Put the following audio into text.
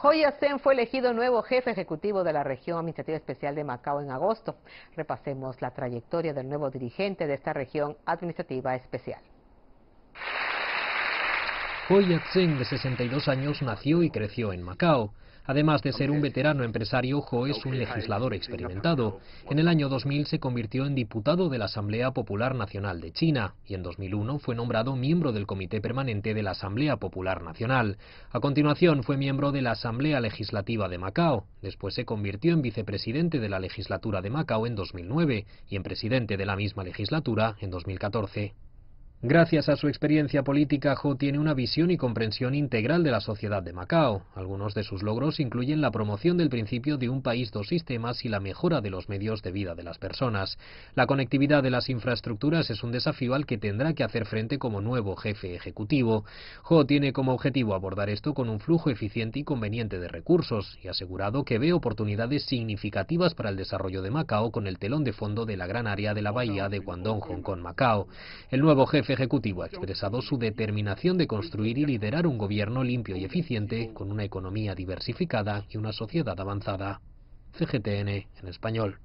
Joya Sen fue elegido nuevo jefe ejecutivo de la región administrativa especial de Macao en agosto. Repasemos la trayectoria del nuevo dirigente de esta región administrativa especial. Ho sen de 62 años, nació y creció en Macao. Además de ser un veterano empresario, Ho es un legislador experimentado. En el año 2000 se convirtió en diputado de la Asamblea Popular Nacional de China y en 2001 fue nombrado miembro del Comité Permanente de la Asamblea Popular Nacional. A continuación fue miembro de la Asamblea Legislativa de Macao. Después se convirtió en vicepresidente de la legislatura de Macao en 2009 y en presidente de la misma legislatura en 2014. Gracias a su experiencia política, Ho tiene una visión y comprensión integral de la sociedad de Macao. Algunos de sus logros incluyen la promoción del principio de un país dos sistemas y la mejora de los medios de vida de las personas. La conectividad de las infraestructuras es un desafío al que tendrá que hacer frente como nuevo jefe ejecutivo. Ho tiene como objetivo abordar esto con un flujo eficiente y conveniente de recursos y asegurado que ve oportunidades significativas para el desarrollo de Macao con el telón de fondo de la gran área de la bahía de Guangdong, Hong Kong, Macao. El nuevo jefe ejecutivo ha expresado su determinación de construir y liderar un gobierno limpio y eficiente, con una economía diversificada y una sociedad avanzada. CGTN en español.